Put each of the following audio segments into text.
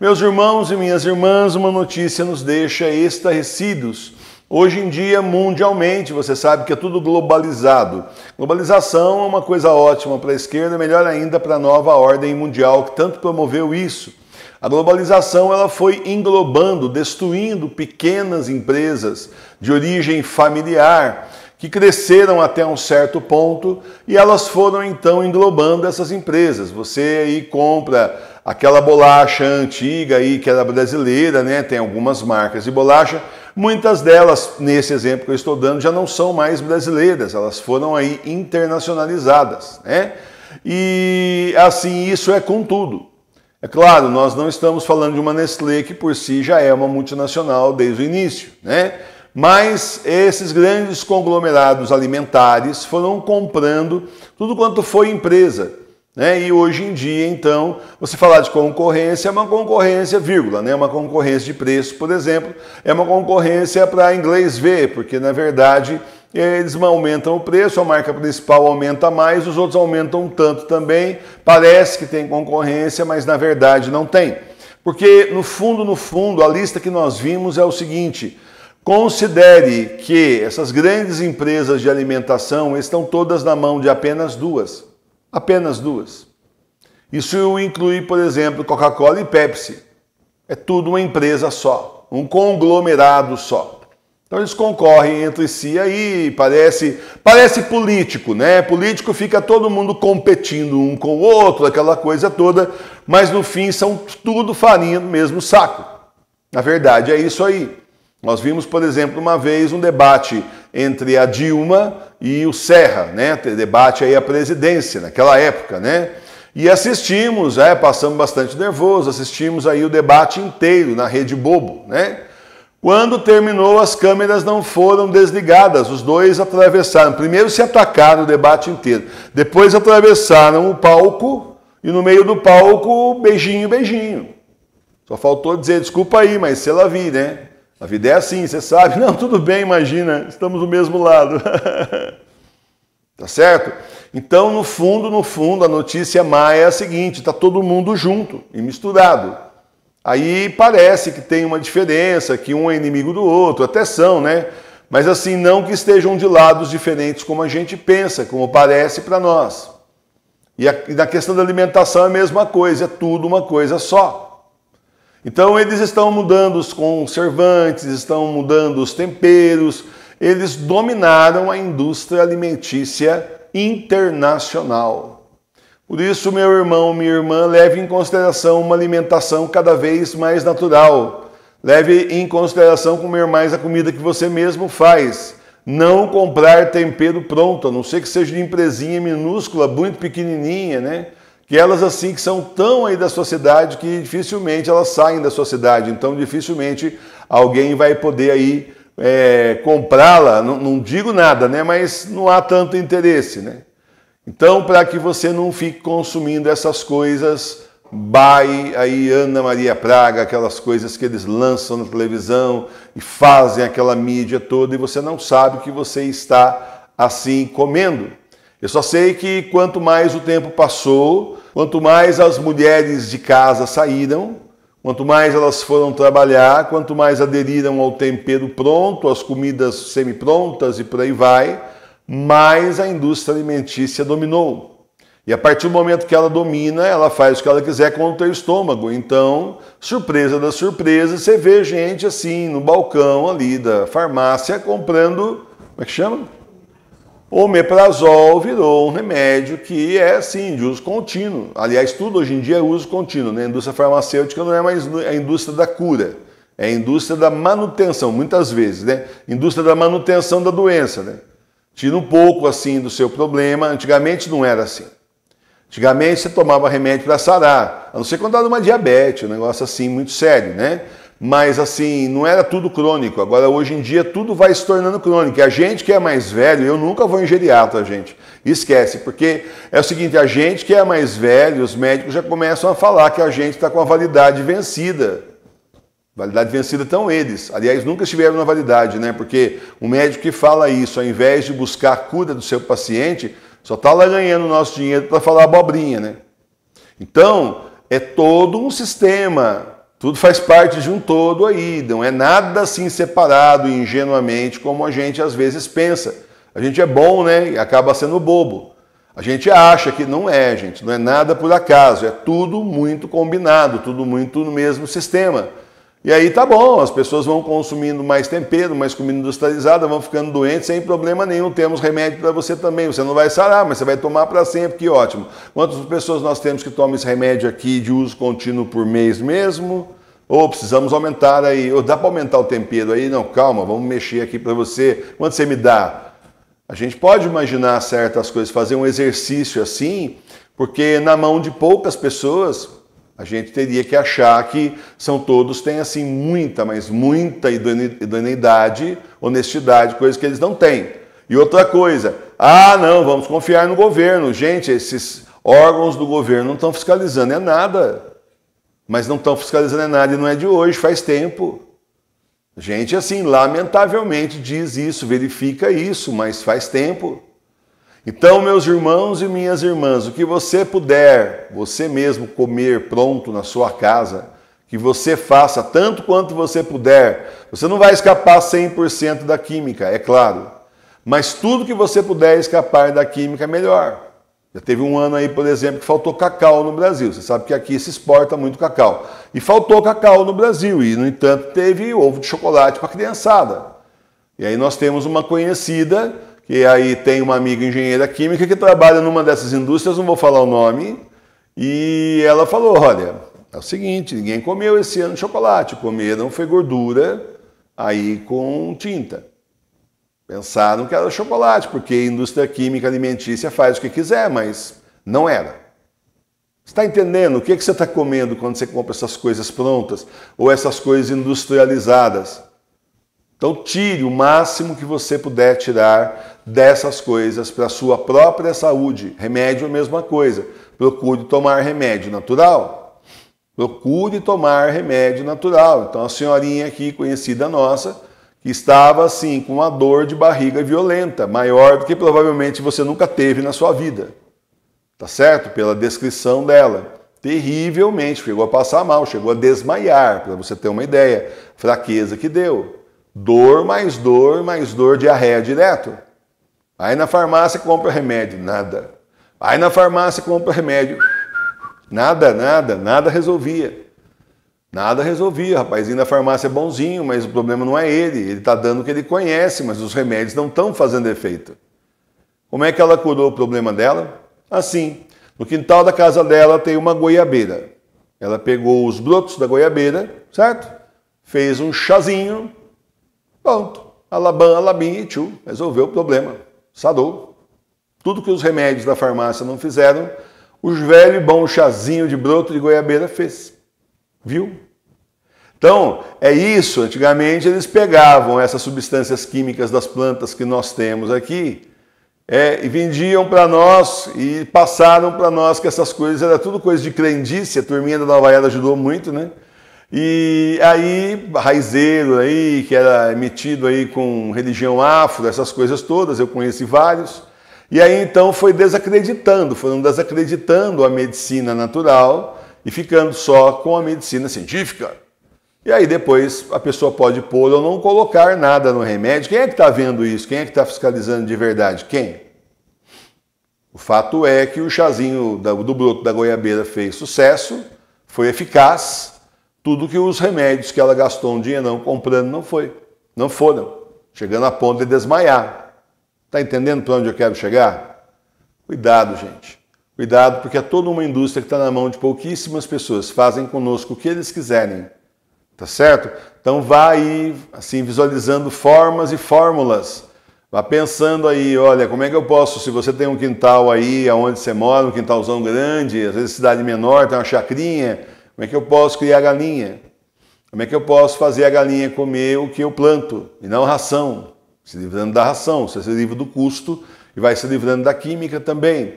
Meus irmãos e minhas irmãs, uma notícia nos deixa estarrecidos. Hoje em dia, mundialmente, você sabe que é tudo globalizado. Globalização é uma coisa ótima para a esquerda, melhor ainda para a nova ordem mundial que tanto promoveu isso. A globalização ela foi englobando, destruindo pequenas empresas de origem familiar que cresceram até um certo ponto e elas foram então englobando essas empresas. Você aí compra aquela bolacha antiga aí que era brasileira, né? Tem algumas marcas de bolacha. Muitas delas, nesse exemplo que eu estou dando, já não são mais brasileiras, elas foram aí internacionalizadas, né? E assim isso é com tudo. É claro, nós não estamos falando de uma Nestlé que por si já é uma multinacional desde o início, né? Mas esses grandes conglomerados alimentares foram comprando tudo quanto foi empresa né? E hoje em dia, então, você falar de concorrência é uma concorrência, vírgula, né? É uma concorrência de preço, por exemplo, é uma concorrência para inglês ver, porque na verdade eles aumentam o preço, a marca principal aumenta mais, os outros aumentam tanto também. Parece que tem concorrência, mas na verdade não tem. Porque no fundo, no fundo, a lista que nós vimos é o seguinte: considere que essas grandes empresas de alimentação estão todas na mão de apenas duas. Apenas duas. Isso inclui, por exemplo, Coca-Cola e Pepsi. É tudo uma empresa só, um conglomerado só. Então eles concorrem entre si aí, parece, parece político, né? Político fica todo mundo competindo um com o outro, aquela coisa toda, mas no fim são tudo farinha no mesmo saco. Na verdade é isso aí. Nós vimos, por exemplo, uma vez um debate entre a Dilma e o Serra, né? Debate aí a presidência naquela época, né? E assistimos, é, passamos bastante nervoso, assistimos aí o debate inteiro na Rede Bobo, né? Quando terminou, as câmeras não foram desligadas, os dois atravessaram. Primeiro se atacaram o debate inteiro, depois atravessaram o palco e no meio do palco, beijinho, beijinho. Só faltou dizer, desculpa aí, mas se ela vi, né? A vida é assim, você sabe. Não, tudo bem, imagina, estamos do mesmo lado. tá certo? Então, no fundo, no fundo, a notícia má é a seguinte: está todo mundo junto e misturado. Aí parece que tem uma diferença, que um é inimigo do outro, até são, né? Mas assim, não que estejam de lados diferentes como a gente pensa, como parece para nós. E, a, e na questão da alimentação é a mesma coisa, é tudo uma coisa só. Então eles estão mudando os conservantes, estão mudando os temperos, eles dominaram a indústria alimentícia internacional. Por isso, meu irmão, minha irmã, leve em consideração uma alimentação cada vez mais natural. Leve em consideração comer mais a comida que você mesmo faz. Não comprar tempero pronto, a não ser que seja de empresinha minúscula, muito pequenininha, né? que elas assim que são tão aí da sociedade que dificilmente elas saem da sociedade então dificilmente alguém vai poder aí é, comprá-la, não, não, digo nada, né, mas não há tanto interesse, né. Então, para que você não fique consumindo essas coisas, Bai, aí Ana Maria Praga, aquelas coisas que eles lançam na televisão e fazem aquela mídia toda e você não sabe que você está assim comendo. Eu só sei que quanto mais o tempo passou, quanto mais as mulheres de casa saíram, quanto mais elas foram trabalhar, quanto mais aderiram ao tempero pronto, às comidas semi-prontas e por aí vai, mais a indústria alimentícia dominou. E a partir do momento que ela domina, ela faz o que ela quiser com o teu estômago. Então, surpresa da surpresa, você vê gente assim no balcão ali da farmácia comprando, como é que chama? O omeprazol virou um remédio que é, sim, de uso contínuo. Aliás, tudo hoje em dia é uso contínuo. Né? A indústria farmacêutica não é mais é a indústria da cura, é a indústria da manutenção, muitas vezes, né? Indústria da manutenção da doença, né? Tira um pouco, assim, do seu problema. Antigamente não era assim. Antigamente você tomava remédio para sarar, a não ser quando era uma diabetes, um negócio assim muito sério, né? mas assim, não era tudo crônico. Agora, hoje em dia, tudo vai se tornando crônico. A gente que é mais velho, eu nunca vou em geriatra, tá, gente. Esquece, porque é o seguinte: a gente que é mais velho, os médicos já começam a falar que a gente está com a validade vencida. Validade vencida estão eles. Aliás, nunca estiveram na validade, né? Porque o médico que fala isso, ao invés de buscar a cura do seu paciente, só está lá ganhando o nosso dinheiro para falar abobrinha, né? Então, é todo um sistema tudo faz parte de um todo aí, não é nada assim separado e ingenuamente como a gente às vezes pensa. A gente é bom, né? E acaba sendo bobo. A gente acha que não é, gente, não é nada por acaso, é tudo muito combinado, tudo muito no mesmo sistema. E aí tá bom, as pessoas vão consumindo mais tempero, mais comida industrializada, vão ficando doentes sem problema nenhum. Temos remédio para você também. Você não vai sarar, mas você vai tomar para sempre, que ótimo. Quantas pessoas nós temos que tomam esse remédio aqui de uso contínuo por mês mesmo? Ou precisamos aumentar aí, ou dá para aumentar o tempero aí? Não, calma, vamos mexer aqui para você. Quanto você me dá? A gente pode imaginar certas coisas, fazer um exercício assim, porque na mão de poucas pessoas a gente teria que achar que são todos têm assim muita, mas muita idoneidade, honestidade, coisas que eles não têm. E outra coisa, ah, não, vamos confiar no governo. Gente, esses órgãos do governo não estão fiscalizando é nada. Mas não estão fiscalizando é nada e não é de hoje, faz tempo. Gente, assim, lamentavelmente diz isso, verifica isso, mas faz tempo. Então, meus irmãos e minhas irmãs, o que você puder, você mesmo comer pronto na sua casa, que você faça tanto quanto você puder. Você não vai escapar 100% da química, é claro. Mas tudo que você puder escapar da química é melhor. Já teve um ano aí, por exemplo, que faltou cacau no Brasil. Você sabe que aqui se exporta muito cacau. E faltou cacau no Brasil, e no entanto teve ovo de chocolate para a criançada. E aí nós temos uma conhecida que aí tem uma amiga engenheira química que trabalha numa dessas indústrias, não vou falar o nome, e ela falou: olha, é o seguinte, ninguém comeu esse ano chocolate, comeram foi gordura aí com tinta. Pensaram que era chocolate, porque a indústria química alimentícia faz o que quiser, mas não era. Está entendendo o que, é que você está comendo quando você compra essas coisas prontas ou essas coisas industrializadas? Então tire o máximo que você puder tirar dessas coisas para a sua própria saúde. Remédio é a mesma coisa. Procure tomar remédio natural. Procure tomar remédio natural. Então a senhorinha aqui, conhecida nossa, que estava assim com uma dor de barriga violenta, maior do que provavelmente você nunca teve na sua vida. Tá certo? Pela descrição dela. Terrivelmente, chegou a passar mal, chegou a desmaiar, para você ter uma ideia. Fraqueza que deu. Dor mais dor mais dor, diarreia direto. Aí na farmácia compra remédio, nada. Aí na farmácia compra remédio, nada, nada, nada resolvia. Nada resolvia. rapazinho da farmácia é bonzinho, mas o problema não é ele. Ele está dando o que ele conhece, mas os remédios não estão fazendo efeito. Como é que ela curou o problema dela? Assim, no quintal da casa dela tem uma goiabeira. Ela pegou os brotos da goiabeira, certo? Fez um chazinho, pronto. Alaban, alabim e tchu, resolveu o problema. Sadou. Tudo que os remédios da farmácia não fizeram, o velho bom chazinho de broto de goiabeira fez. Viu? Então, é isso. Antigamente eles pegavam essas substâncias químicas das plantas que nós temos aqui é, e vendiam para nós e passaram para nós que essas coisas era tudo coisa de crendice. A turminha da Nova Era ajudou muito, né? E aí, raizeiro aí, que era emitido aí com religião afro, essas coisas todas, eu conheci vários. E aí então foi desacreditando, foram desacreditando a medicina natural e ficando só com a medicina científica. E aí depois a pessoa pode pôr ou não colocar nada no remédio. Quem é que está vendo isso? Quem é que está fiscalizando de verdade? Quem? O fato é que o chazinho do broto da goiabeira fez sucesso, foi eficaz, tudo que os remédios que ela gastou um dinheirão comprando não foi, não foram, chegando a ponto de desmaiar. Está entendendo para onde eu quero chegar? Cuidado, gente. Cuidado, porque é toda uma indústria que está na mão de pouquíssimas pessoas. Fazem conosco o que eles quiserem. Tá certo? Então vá aí, assim, visualizando formas e fórmulas. Vá pensando aí, olha, como é que eu posso, se você tem um quintal aí, aonde você mora, um quintalzão grande, às vezes cidade menor, tem uma chacrinha, como é que eu posso criar galinha? Como é que eu posso fazer a galinha comer o que eu planto e não ração? Se livrando da ração, você se livra do custo e vai se livrando da química também.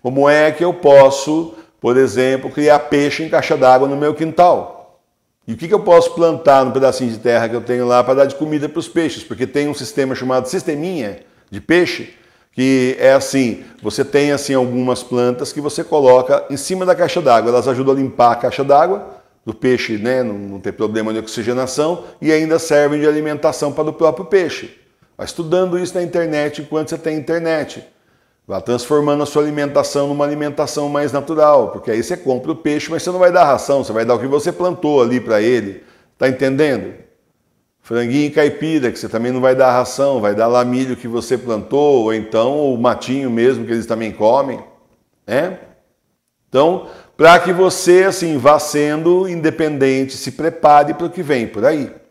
Como é que eu posso, por exemplo, criar peixe em caixa d'água no meu quintal? E o que, que eu posso plantar no pedacinho de terra que eu tenho lá para dar de comida para os peixes? Porque tem um sistema chamado sisteminha de peixe que é assim, você tem assim algumas plantas que você coloca em cima da caixa d'água, elas ajudam a limpar a caixa d'água do peixe, né, não, não ter problema de oxigenação e ainda servem de alimentação para o próprio peixe. Vai estudando isso na internet enquanto você tem internet. Vá transformando a sua alimentação numa alimentação mais natural, porque aí você compra o peixe, mas você não vai dar ração, você vai dar o que você plantou ali para ele. Tá entendendo? Franguinho caipira, que você também não vai dar ração, vai dar lá milho que você plantou, ou então o matinho mesmo que eles também comem, né? Então, para que você assim vá sendo independente, se prepare para o que vem por aí.